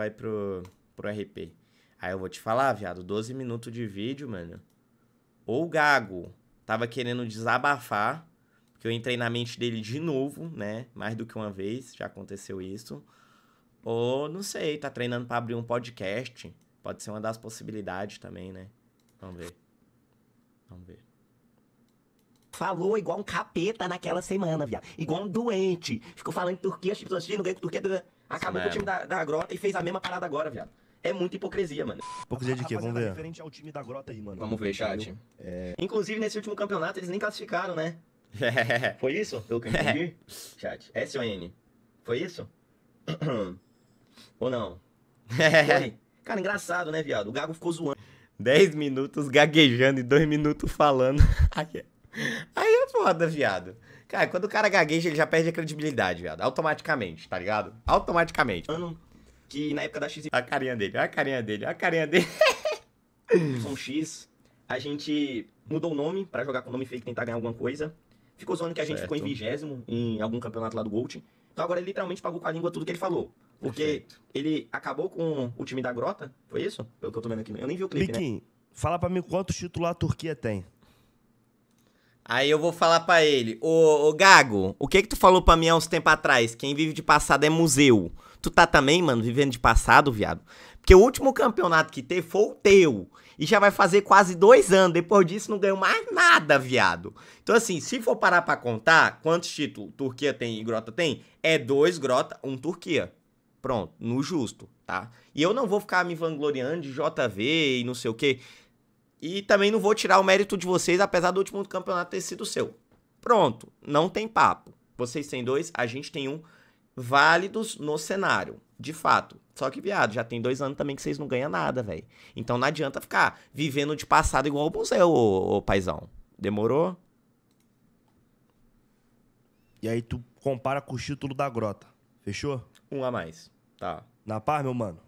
vai pro, pro RP. Aí eu vou te falar, viado, 12 minutos de vídeo, mano. Ou o Gago tava querendo desabafar, porque eu entrei na mente dele de novo, né? Mais do que uma vez, já aconteceu isso. Ou, não sei, tá treinando pra abrir um podcast. Pode ser uma das possibilidades também, né? Vamos ver. Vamos ver falou igual um capeta naquela semana, viado. Igual um doente. Ficou falando Turquia, as pessoas não ganham Turquia. Acabou com o time da, da Grota e fez a mesma parada agora, viado. É muita hipocrisia, mano. Hipocrisia de quê? Vamos ver. diferente ao é time da Grota aí, mano. Vamos ver, chat. É... Inclusive, nesse último campeonato, eles nem classificaram, né? Foi isso? Pelo que eu entendi? É. chat. S-O-N. Foi isso? Ou não? Foi. Cara, engraçado, né, viado? O Gago ficou zoando. 10 minutos gaguejando e 2 minutos falando. É- aí é foda, viado. Cara, quando o cara gagueja, ele já perde a credibilidade, viado. Automaticamente, tá ligado? Automaticamente. Que na época da X. A carinha dele, a carinha dele, a carinha dele. Som X. A gente mudou o nome para jogar com o nome fake tentar ganhar alguma coisa. Ficou zoando que a gente certo. ficou em vigésimo em algum campeonato lá do Gold. Então agora ele literalmente pagou com a língua tudo que ele falou. Porque Perfeito. ele acabou com o time da Grota, foi isso? Pelo que eu tô vendo aqui. Eu nem vi o clipe, Biquinho, né? fala pra mim quantos títulos a Turquia tem. Aí eu vou falar para ele, ô, ô, Gago, o que que tu falou pra mim há uns tempos atrás? Quem vive de passado é museu. Tu tá também, mano, vivendo de passado, viado? Porque o último campeonato que teve foi o teu. E já vai fazer quase dois anos. Depois disso, não ganhou mais nada, viado. Então, assim, se for parar pra contar quantos títulos Turquia tem e Grota tem, é dois Grota, um Turquia. Pronto, no justo, tá? E eu não vou ficar me vangloriando de JV e não sei o quê. E também não vou tirar o mérito de vocês, apesar do último campeonato ter sido seu. Pronto, não tem papo. Vocês têm dois, a gente tem um. Válidos no cenário, de fato. Só que, viado, já tem dois anos também que vocês não ganham nada, velho. Então não adianta ficar vivendo de passado igual o museu, ô, ô paizão. Demorou? E aí tu compara com o título da grota. Fechou? Um a mais. Tá. Na par, meu mano?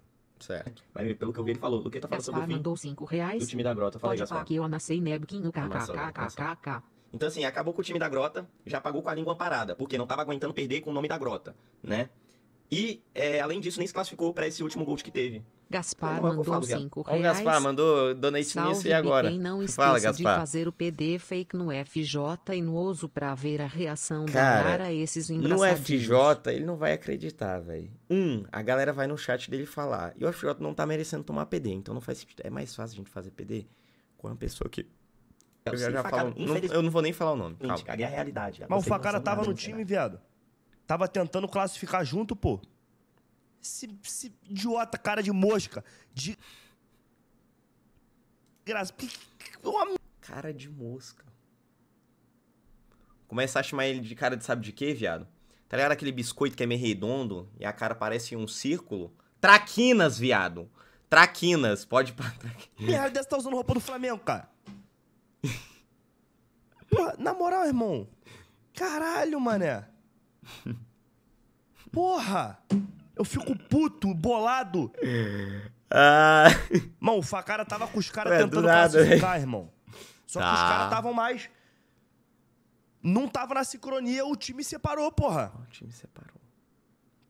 Certo. Mas pelo que eu vi, ele falou. O que tá falando Gaspar sobre o fim? mandou 5 reais. time da grota. falou Gaspar. que eu nasci nebquinho, Amassou, kkkkkk. Então, assim, acabou com o time da grota, já pagou com a língua parada, porque não tava aguentando perder com o nome da grota, né? E, é, além disso, nem se classificou para esse último gol que teve. Gaspar mandou 5 reais. O Gaspar mandou Dona Esmice e agora. Quem não esqueça Fala, Gaspar. de fazer o PD fake no FJ e no para ver a reação Cara, da cara a esses No FJ, ele não vai acreditar, velho. Um, a galera vai no chat dele falar. E o FJ não tá merecendo tomar PD, então não faz sentido. É mais fácil a gente fazer PD com uma pessoa que eu, eu já, já falo, não, eu não vou nem falar o nome. Calma. Cara, a realidade. Mas o Facara tava no time, viado. Tava tentando classificar junto, pô. Esse, esse idiota, cara de mosca. De. Graça. Cara de mosca. Começa a chamar ele de cara de sabe de quê, viado? Tá ligado aquele biscoito que é meio redondo e a cara parece um círculo? Traquinas, viado. Traquinas, pode pra Merda, dessa é tá usando roupa do Flamengo, cara. Porra, na moral, irmão. Caralho, mané. Porra! Eu fico puto, bolado. É. Ah. Mano, o facada tava com os caras é tentando nada, classificar, véio. irmão. Só que os tá. caras estavam mais. Não tava na sincronia, o time separou, porra. O time separou.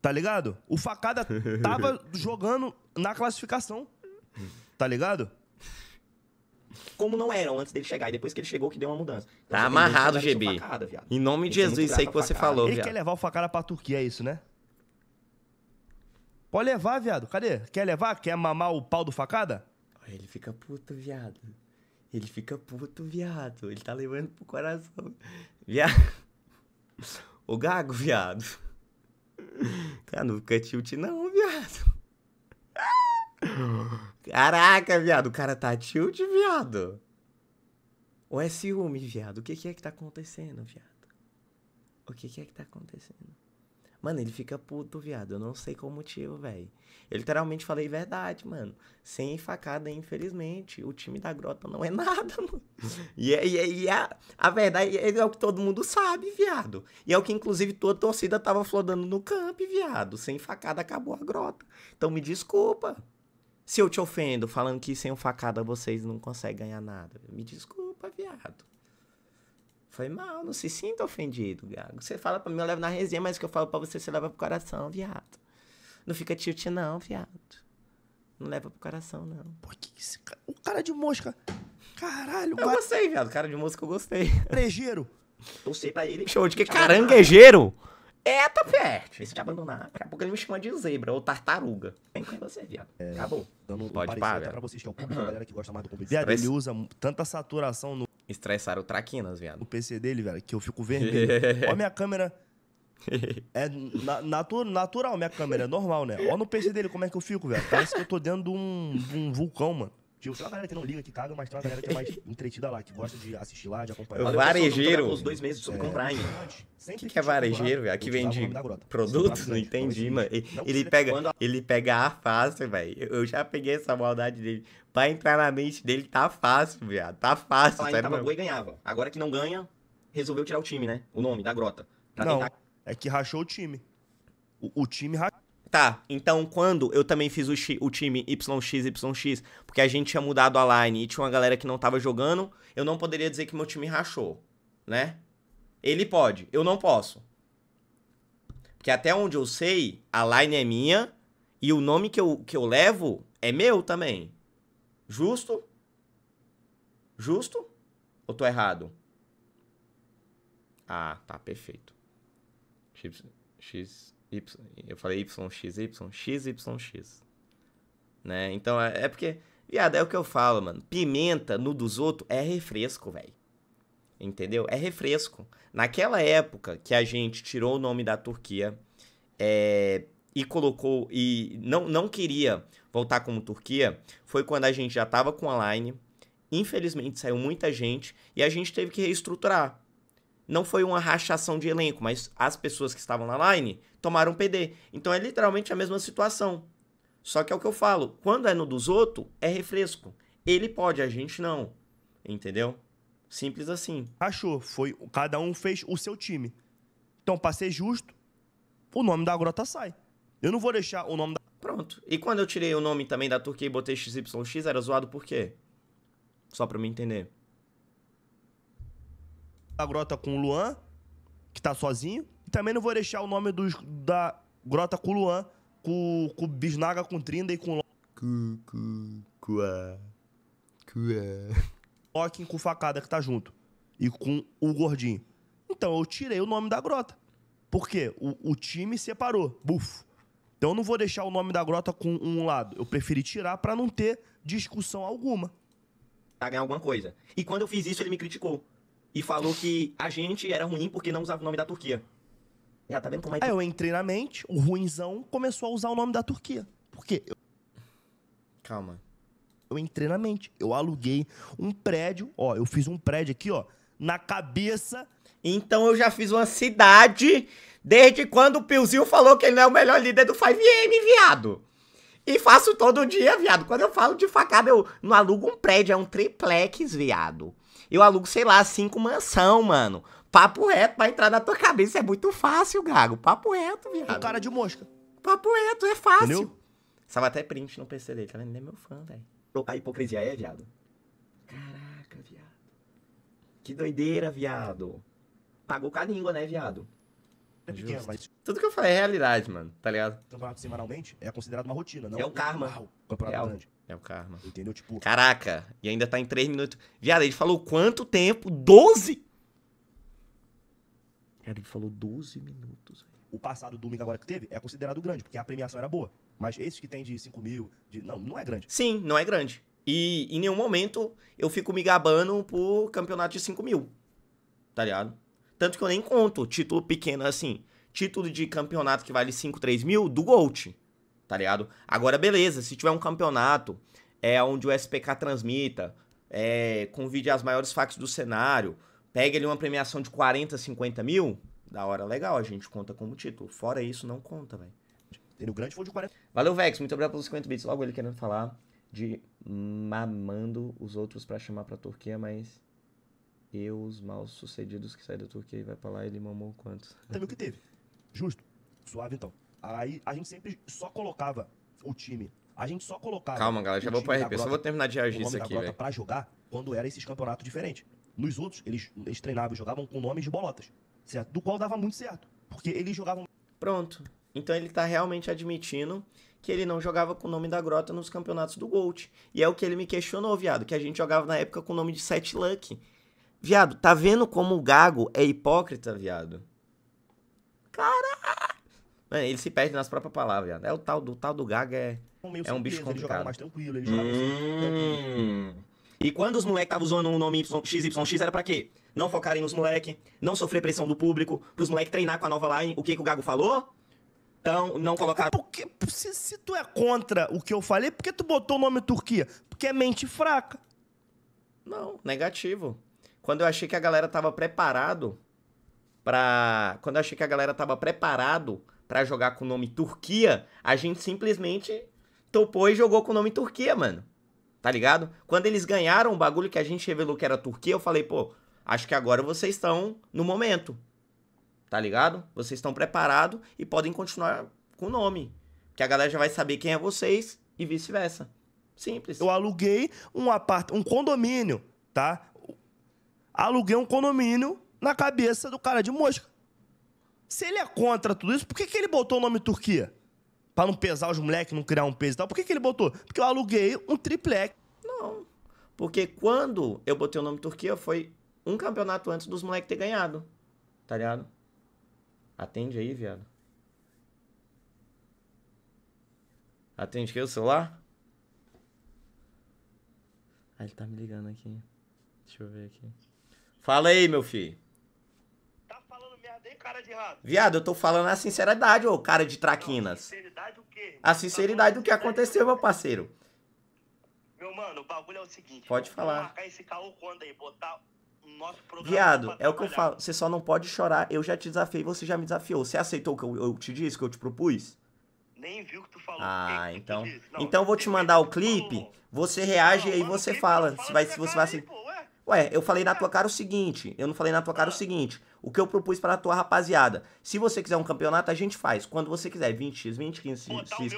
Tá ligado? O facada tava jogando na classificação. Tá ligado? como não eram antes dele chegar. E depois que ele chegou, que deu uma mudança. Então, tá amarrado, GB. Facada, em nome de Jesus, isso aí que você falou, Ele viado. quer levar o facada pra Turquia, é isso, né? Pode levar, viado. Cadê? Quer levar? Quer mamar o pau do facada? Ele fica puto, viado. Ele fica puto, viado. Ele tá levando pro coração. Viado. O gago, viado. Cara, não fica tilt não, viado. Caraca, viado, o cara tá tilt, viado. Ou é ciúme, viado? O que, que é que tá acontecendo, viado? O que, que é que tá acontecendo? Mano, ele fica puto, viado. Eu não sei qual motivo, velho. Eu literalmente falei verdade, mano. Sem facada, infelizmente. O time da grota não é nada, mano. E, é, e, é, e a, é a verdade é, é o que todo mundo sabe, viado. E é o que, inclusive, toda torcida tava flodando no camp, viado. Sem facada acabou a grota. Então me desculpa. Se eu te ofendo falando que sem o facada vocês não conseguem ganhar nada, me desculpa, viado. Foi mal, não se sinta ofendido, viado. Você fala pra mim, eu levo na resenha, mas o que eu falo pra você, você leva pro coração, viado. Não fica tilt, não, viado. Não leva pro coração, não. Pô, que esse cara... O cara de mosca. Caralho, Eu gostei, viado. Cara de mosca, eu gostei. eu sei pra ele. Show de que caranguejeiro? É, tá perto. E se te abandonar, daqui a pouco ele me chama de zebra ou tartaruga. Vem com você, viado. É, Acabou. Dando um Pode parar. pra vocês que é o público, a galera que gosta mais do público. Viado, Estress... ele usa tanta saturação no... Estressaram o traquinas, viado. No PC dele, velho, que eu fico vermelho. Olha minha câmera... É na, natu, natural minha câmera, é normal, né? Olha no PC dele como é que eu fico, velho. Parece que eu tô dentro de um, de um vulcão, mano. Digo, tem uma galera que não liga, que caga, mas tem uma galera que é mais entretida lá, que gosta de assistir lá, de acompanhar. O varejeiro. Os dois meses sobre é, comprar, O que, que é varejeiro, velho? Aqui vende produtos? Não entendi, mano. Ele, ele pega, a... ele pega a fácil, velho. Eu já peguei essa maldade dele. Pra entrar na mente dele tá fácil, viado. Tá fácil, Ela tá Tava boa e ganhava. Agora que não ganha, resolveu tirar o time, né? O nome da grota. não, tentar... é que rachou o time. O, o time rachou. Tá, então quando eu também fiz o, o time YXYX, porque a gente tinha mudado a line e tinha uma galera que não tava jogando, eu não poderia dizer que meu time rachou, né? Ele pode, eu não posso. Porque até onde eu sei, a line é minha e o nome que eu, que eu levo é meu também. Justo? Justo? Ou tô errado? Ah, tá, perfeito. X, X Y, eu falei y x, Né? Então é, é porque. Viado, é o que eu falo, mano. Pimenta no dos outros é refresco, velho. Entendeu? É refresco. Naquela época que a gente tirou o nome da Turquia é, e colocou. E não, não queria voltar como Turquia, foi quando a gente já tava com a line. Infelizmente saiu muita gente e a gente teve que reestruturar não foi uma rachação de elenco, mas as pessoas que estavam na line tomaram PD. Então é literalmente a mesma situação. Só que é o que eu falo, quando é no dos outros, é refresco. Ele pode, a gente não. Entendeu? Simples assim. Achou, foi, cada um fez o seu time. Então, pra ser justo, o nome da grota sai. Eu não vou deixar o nome da Pronto. E quando eu tirei o nome também da Turquia e botei XYX, era zoado por quê? Só pra me entender da grota com o Luan, que tá sozinho. E também não vou deixar o nome dos, da grota com o Luan, com, com o Bisnaga, com o Trinda e com o Cu, cu, cuá. Loki é. é. com facada que tá junto. E com o gordinho. Então eu tirei o nome da grota. Por quê? O, o time separou. Bufo. Então eu não vou deixar o nome da grota com um lado. Eu preferi tirar para não ter discussão alguma. Pra ganhar alguma coisa. E quando eu fiz isso, ele me criticou e falou que a gente era ruim porque não usava o nome da Turquia. Já tá vendo como é que... Aí eu entrei na mente, o ruinzão começou a usar o nome da Turquia. Por quê? Eu... Calma. Eu entrei na mente. Eu aluguei um prédio, ó, eu fiz um prédio aqui, ó, na cabeça. Então eu já fiz uma cidade desde quando o Piozinho falou que ele não é o melhor líder do 5M, viado. E faço todo dia, viado. Quando eu falo de facada, eu não alugo um prédio, é um triplex, viado. Eu alugo, sei lá, cinco mansão, mano. Papo reto pra entrar na tua cabeça é muito fácil, Gago. Papo reto, viado. cara de mosca. Papo reto, é fácil. Entendeu? até print no PC dele, tá vendo? Ele é meu fã, velho. A hipocrisia é, viado? Caraca, viado. Que doideira, viado. Pagou com a língua, né, viado? É pequeno, mas. Tudo que eu falo é realidade, mano, tá ligado? Campeonato semanalmente é considerado uma rotina, não é o karma. Normal, campeonato é o... grande. É o karma. Entendeu? Tipo. Caraca, e ainda tá em 3 minutos. Viado, ele falou quanto tempo? 12? Cara, ele falou 12 minutos. O passado domingo agora que teve é considerado grande, porque a premiação era boa. Mas esse que tem de 5 mil, de... não, não é grande. Sim, não é grande. E em nenhum momento eu fico me gabando por campeonato de 5 mil. Tá ligado? Tanto que eu nem conto título pequeno assim. Título de campeonato que vale 5, 3 mil do Gold, tá ligado? Agora, beleza, se tiver um campeonato é onde o SPK transmita, é, convide as maiores facas do cenário, pegue ali uma premiação de 40, 50 mil, da hora, legal, a gente conta como título. Fora isso, não conta, velho. O grande foi de 40. Valeu, Vex, muito obrigado pelos 50 bits. Logo ele querendo falar de mamando os outros para chamar pra Turquia, mas e os mal sucedidos que saem da Turquia e vai pra lá, ele mamou quantos? Também o que teve. Justo. Suave então. Aí a gente sempre só colocava o time. A gente só colocava. Calma, galera, já vou pro RP. Só vou terminar de reagir isso aqui. Pra jogar quando era esses campeonatos diferentes. Nos outros, eles, eles treinavam e jogavam com nomes de bolotas. Certo? Do qual dava muito certo. Porque eles jogavam. Pronto. Então ele tá realmente admitindo que ele não jogava com o nome da grota nos campeonatos do Gold. E é o que ele me questionou, viado, que a gente jogava na época com o nome de Set Luck. Viado, tá vendo como o Gago é hipócrita, viado? Caraca! Ele se perde nas próprias palavras, viado. É o tal do, tal do Gago é, é um bicho complicado. Ele mais tranquilo, ele jogava hum. E quando os moleques estavam usando o nome XYX, era pra quê? Não focarem nos moleques, não sofrer pressão do público, pros moleques treinar com a nova line. O que, que o Gago falou? Então, não colocar. É porque, se, se, tu é contra o que eu falei, por que tu botou o nome Turquia? Porque é mente fraca. Não, negativo. Quando eu achei que a galera tava preparado para, quando eu achei que a galera tava preparado para jogar com o nome Turquia, a gente simplesmente topou e jogou com o nome Turquia, mano. Tá ligado? Quando eles ganharam o bagulho que a gente revelou que era Turquia, eu falei, pô, acho que agora vocês estão no momento. Tá ligado? Vocês estão preparados e podem continuar com o nome. Que a galera já vai saber quem é vocês e vice-versa. Simples. Eu aluguei um apart um condomínio, tá? Aluguei um condomínio na cabeça do cara de mosca. Se ele é contra tudo isso, por que, que ele botou o nome Turquia? Pra não pesar os moleques, não criar um peso e tal. Por que, que ele botou? Porque eu aluguei um triplex. Não. Porque quando eu botei o nome Turquia, foi um campeonato antes dos moleques ter ganhado. Tá ligado? Atende aí, viado. Atende que o celular? Ah, ele tá me ligando aqui. Deixa eu ver aqui. Fala aí, meu filho. Tá falando merda, aí, cara de rato? Viado, eu tô falando a sinceridade, ô cara de traquinas. Não, sinceridade o quê? A sinceridade tá do que aconteceu, meu parceiro. Meu mano, o bagulho é o seguinte. Pode falar. Marcar esse quando aí, botar Viado, é o que eu falo. Você só não pode chorar. Eu já te desafiei, você já me desafiou. Você aceitou o que eu, eu, te disse, que eu te propus? Nem viu o que tu falou. Ah, então. Não, então eu vou te mandar o clipe. Você reage não, e aí você fala. se vai, se você vai assim. Pô, Ué, eu falei na tua cara o seguinte, eu não falei na tua cara o seguinte, o que eu propus para a tua rapaziada. Se você quiser um campeonato, a gente faz. Quando você quiser, 20x, 20, 15, botar 15,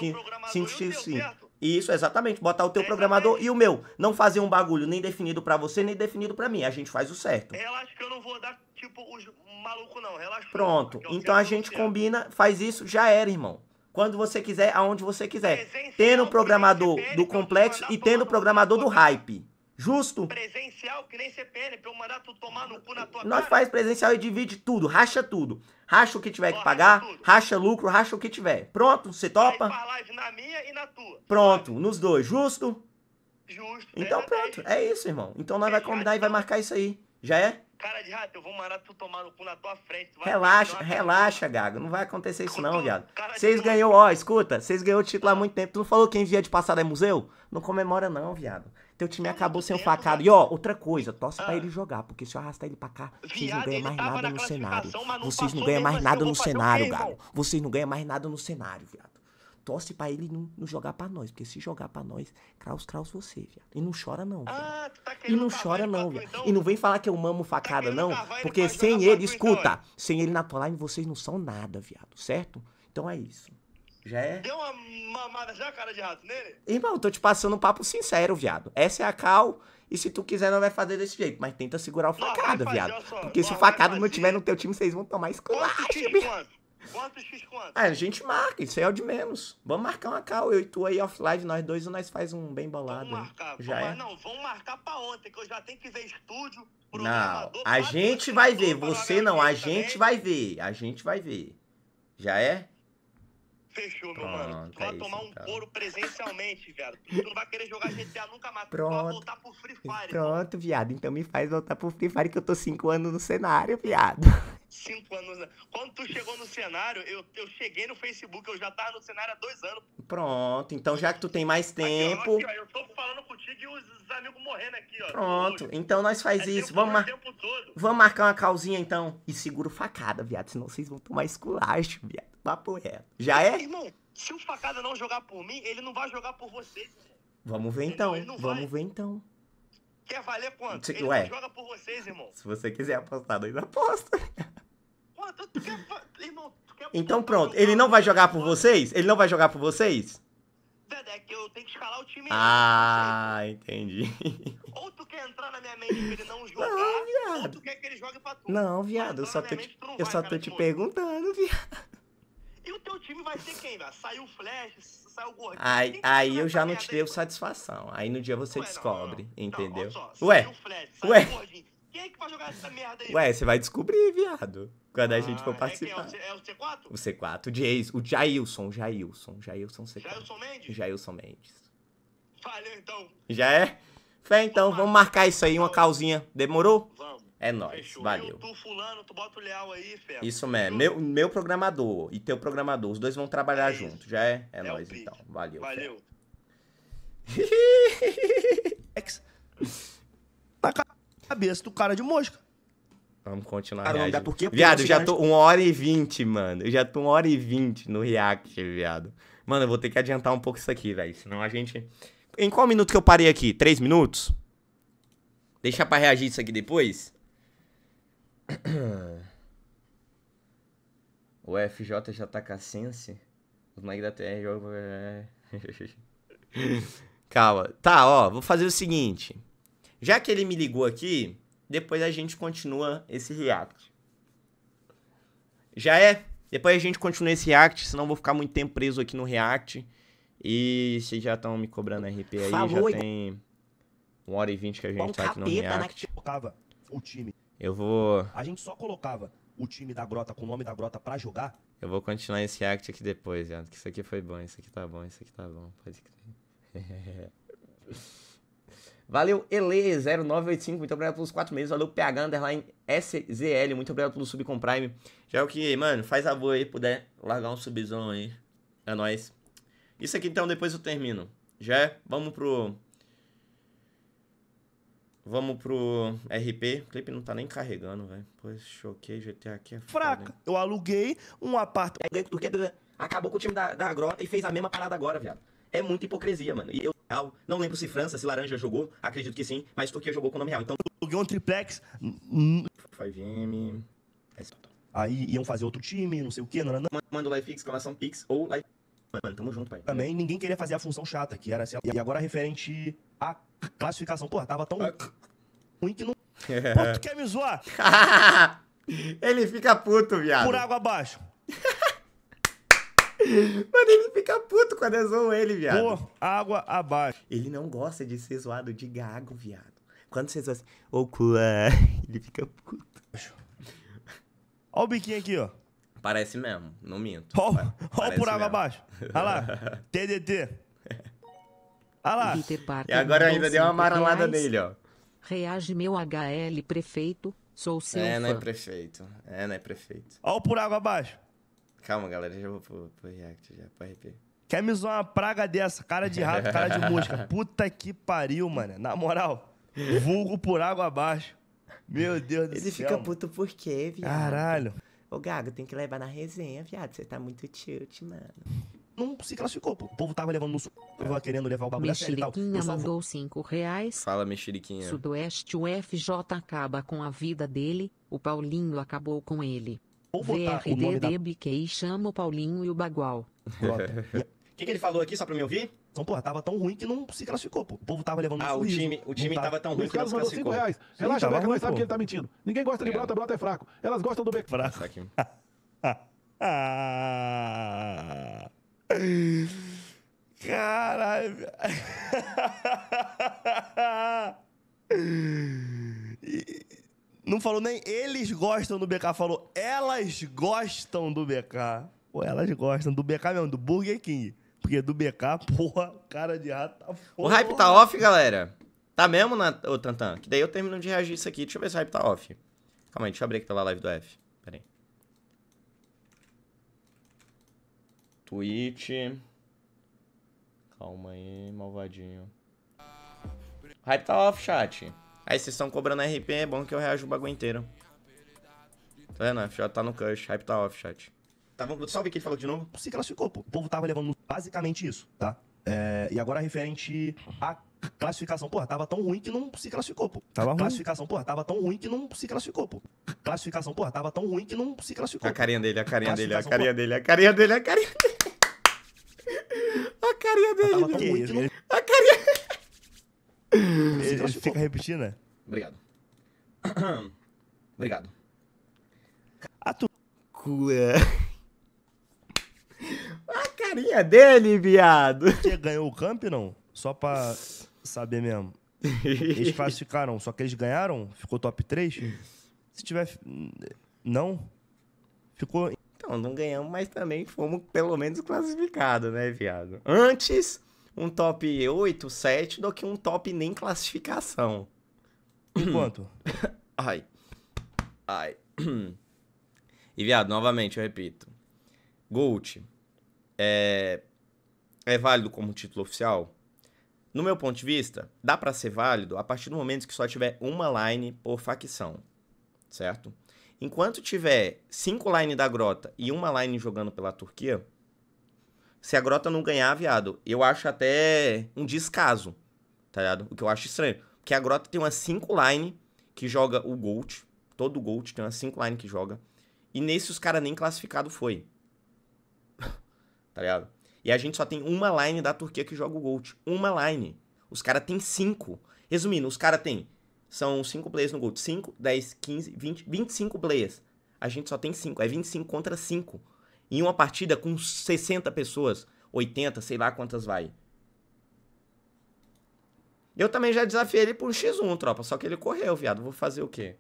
15 5x, 5. Isso, exatamente, botar o teu é programador e o meu. Não fazer um bagulho nem definido para você, nem definido para mim. A gente faz o certo. Relaxa que eu não vou dar, tipo, os malucos não, relaxa. Pronto, então a gente combina, faz isso, já era, irmão quando você quiser, aonde você quiser. Tendo o programador do complexo e tendo o programador do hype. Justo? Presencial, que nem CPN, pra eu mandar tu tomar no cu na tua Nós cara. faz presencial e divide tudo, racha tudo. Racha o que tiver que pagar, racha, racha lucro, racha o que tiver. Pronto, você topa? live na minha e na tua. Pronto, sabe? nos dois, justo? Justo. Então pronto, é, isso, irmão. Então nós é, vai combinar e vai marcar isso aí. Já é? Cara de rato, eu vou mandar tu tomar no cu na tua frente. relaxa, relaxa, Gago. Não vai acontecer isso não, viado. Vocês ganhou, ó, escuta, vocês ganhou o título há muito tempo. Tu não falou quem via de passada é museu? Não comemora não, viado. Teu time acabou sem facado. E ó, outra coisa, torce ah. pra ele jogar, porque se eu arrastar ele pra cá, vocês não ganham mais nada no cenário. Vocês não ganham mais nada no cenário, galo. Vocês não ganham mais nada no cenário, viado. Torce pra ele não, não jogar pra nós, porque se jogar pra nós, Kraus, Kraus você, viado. E não chora não, viado. Ah, tá e não chora não, viado. Então. E não vem falar que eu mamo facada tá não, porque sem ele, escuta, sem ele na tua line vocês não são nada, viado, certo? Então é isso. Já é? Deu uma mamada já, cara de rato nele? Irmão, eu tô te passando um papo sincero, viado. Essa é a cal. E se tu quiser, não vai fazer desse jeito. Mas tenta segurar o facada, viado. Porque se o facada não tiver no teu time, vocês vão tomar esculacho, Quanto x quanto? Ah, a gente marca, isso aí é o de menos. Vamos marcar uma cal, eu e tu aí offline, nós dois, e nós faz um bem bolado. Vamos marcar, já vamos, é. não, vamos marcar pra ontem, que eu já tenho que ver estúdio. Não, a gente vai ver, você não, a gente vai ver, a gente vai ver. Já é? Fechou, Pronto, meu mano. Tu é vai tomar um então. couro presencialmente, viado. Tu não vai querer jogar GTA nunca mais. Pronto. Tu vai voltar pro Free Fire. Pronto, mano. viado. Então me faz voltar pro Free Fire que eu tô cinco anos no cenário, viado cinco anos. Quando tu chegou no cenário, eu, eu cheguei no Facebook, eu já tava no cenário há dois anos. Pronto, então já que tu tem mais tempo. Aqui, ó, eu tô falando contigo e os amigos morrendo aqui, ó. Pronto, então nós faz é isso. Vamos, mar... Vamos marcar uma calzinha então. E seguro facada, viado. Senão vocês vão tomar esculacho, viado. Papo reto. Já é? Irmão, se o facada não jogar por mim, ele não vai jogar por vocês, irmão. Vamos ver então. Vamos vai. ver então. Quer valer quanto? Se, ele ué, joga por vocês, irmão. Se você quiser apostar, dois aposta. Então pronto, ele não vai jogar por vocês? Ele não vai jogar por vocês? É que eu tenho que escalar o time. Ah, aí, entendi. Ou tu quer entrar na minha mente pra ele não jogar, não, viado. ou tu quer que ele jogue pra tu. Não, viado, eu só tô, mente, te, eu vai, só tô te perguntando, viado. E o teu time vai ser quem, velho? Saiu o Flash, saiu o Gordinho. Aí, aí eu já não te devo satisfação. Aí no dia você Ué, descobre, não, não, entendeu? Não, só, Ué, Flash, Ué. Quem é que vai jogar essa merda aí? Ué, você vai descobrir, viado. Quando ah, a gente for participar. Ah, é, é, o, C4? É o C4, o Jace, o Jailson, Jailson, Jailson C4. Jailson Mendes? Jailson Mendes. Valeu, então. Já é? Fé, então, vamos, vamos marcar isso aí, uma então, calzinha. Demorou? Vamos. É nóis, Fechou. valeu. Eu, tu, fulano, tu bota o Leal aí, Fé. Isso mesmo, meu, meu programador e teu programador, os dois vão trabalhar é junto, já é? É, é nóis, então. Valeu. Valeu. cabeça do cara de mosca. Vamos continuar. Cara, não dá porque, viado, eu já tô uma hora e vinte mano. Eu já tô uma hora e vinte no react, viado. Mano, eu vou ter que adiantar um pouco isso aqui, velho. Senão a gente. Em qual minuto que eu parei aqui? três minutos? deixa pra reagir isso aqui depois? O FJ já tá cacense? Os Mike da TR jogam. Calma. Tá, ó, vou fazer o seguinte. Já que ele me ligou aqui, depois a gente continua esse react. Já é? Depois a gente continua esse react, senão vou ficar muito tempo preso aqui no react. E vocês já estão me cobrando RP aí, Falou, já tem 1 hora e 20 que a gente tá aqui no né, react. Né, o time. Eu vou... A gente só colocava o time da grota com o nome da grota para jogar. Eu vou continuar esse react aqui depois, que isso aqui foi bom, isso aqui tá bom, isso aqui tá bom, pode crer. Valeu, Ele0985, muito obrigado pelos 4 meses. Valeu, PH Underline SZL, muito obrigado pelo sub com Prime. Já é o que, mano, faz a boa aí, puder largar um subzão aí. É nóis. Isso aqui então, depois eu termino. Já é, vamos pro. Vamos pro RP. O clipe não tá nem carregando, velho. Pois choquei, GTA aqui é fraca. Foda, eu aluguei um apartamento. Acabou com o time da, da grota e fez a mesma parada agora, viado. É muita hipocrisia, mano. E eu real. Não lembro se França, se Laranja jogou, acredito que sim, mas Turquia jogou com o nome real. Então. então Joguei um triplex. 5M. É aí iam fazer outro time, não sei o quê. Não, não. Manda o Lifex, exclamação Pix ou Life. Mano, tamo junto, pai. Também ninguém queria fazer a função chata, que era assim. E agora referente à classificação. Porra, tava tão ruim que não. Pô, tu quer me zoar? Ele fica puto, viado. Por água abaixo. Mano, ele fica puto quando eu zoo ele, viado. Pô, água abaixo. Ele não gosta de ser zoado de gago, viado. Quando você zoa assim, ô oh, ele fica puto. Olha o biquinho aqui, ó. Parece mesmo, não minto. Olha o por água abaixo. Olha lá, TDT. Olha lá. E agora ainda deu uma amarelada nele, ó. Reage meu HL prefeito, sou seu É, não é prefeito. É, não é prefeito. Olha o por água abaixo. Calma, galera, já vou pro, pro React, já, pro RP. Quer me zoar uma praga dessa? Cara de rato, cara de mosca. Puta que pariu, mano. Na moral, vulgo por água abaixo. Meu Deus do Ele céu. Ele fica puto por quê, viado? Caralho. Ô, Gago, tem que levar na resenha, viado. Você tá muito tilt, mano. Não se classificou, pô. O povo tava levando no su... Tava querendo levar o bagulho da sério e tal. mandou cinco reais. Fala, mexeriquinha. Sudoeste, o FJ acaba com a vida dele. O Paulinho acabou com ele. Vou botar VRD o nome da... BK chama o Paulinho e o Bagual. O que, que ele falou aqui, só pra me ouvir? Então, porra, tava tão ruim que não se classificou, pô. O povo tava levando ah, um sorriso. Ah, o time, o time tava, tá. tava tão ruim que não se classificou. Cinco reais. Relaxa, Beck, nós sabe que ele tá mentindo. Ninguém gosta de é. Brota, Brota é fraco. Elas gostam do Beck. Fraco. ah. Caralho. Não falou nem eles gostam do BK, falou elas gostam do BK. Pô, elas gostam do BK mesmo, do Burger King. Porque do BK, porra, cara de rato tá O hype tá off, galera. Tá mesmo, na... ô Tantan? Que daí eu termino de reagir isso aqui. Deixa eu ver se o hype tá off. Calma aí, deixa eu abrir que tava lá a live do F. Pera aí. Twitch. Calma aí, malvadinho. Hype tá off, chat. Aí vocês estão cobrando RP, é bom que eu reajo o bagulho inteiro. Tá vendo? já tá no cush, hype tá off, chat. Tá bom, salve que ele falou de novo. Se classificou, pô. O povo tava levando basicamente isso, tá? É, e agora referente à classificação, porra, tava tão ruim que não se classificou, pô. Tava ruim. Classificação, porra, tava tão ruim que não se classificou, pô. Classificação, porra, tava tão ruim que não se classificou. A carinha dele, a carinha dele, a carinha dele, a carinha dele, a carinha dele. A carinha dele, a carinha dele. Fica repetindo? Né? Obrigado. Obrigado. A tu... A carinha dele, viado. Você ganhou o camp, não? Só pra saber mesmo. Eles classificaram, só que eles ganharam? Ficou top 3? Se tiver... Não? Ficou... Então, não ganhamos, mas também fomos pelo menos classificados, né, viado? Antes um top 8, 7 do que um top nem classificação. Enquanto. quanto? Ai. Ai. E, viado, novamente, eu repito. Gold é, é válido como título oficial? No meu ponto de vista, dá para ser válido a partir do momento que só tiver uma line por facção, certo? Enquanto tiver cinco line da grota e uma line jogando pela Turquia, se a Grota não ganhar, viado, eu acho até um descaso, tá ligado? O que eu acho estranho. Porque a Grota tem uma 5 line que joga o Gold. Todo Gold tem uma 5 line que joga. E nesse os caras nem classificado foi. tá ligado? E a gente só tem uma line da Turquia que joga o Gold. Uma line. Os caras tem 5. Resumindo, os caras tem. São 5 players no Gold. 5, 10, 15, 20, 25 players. A gente só tem 5. É 25 contra 5. Em uma partida com 60 pessoas, 80, sei lá quantas vai. Eu também já desafiei ele por um X1, tropa. Só que ele correu, viado. Vou fazer o quê?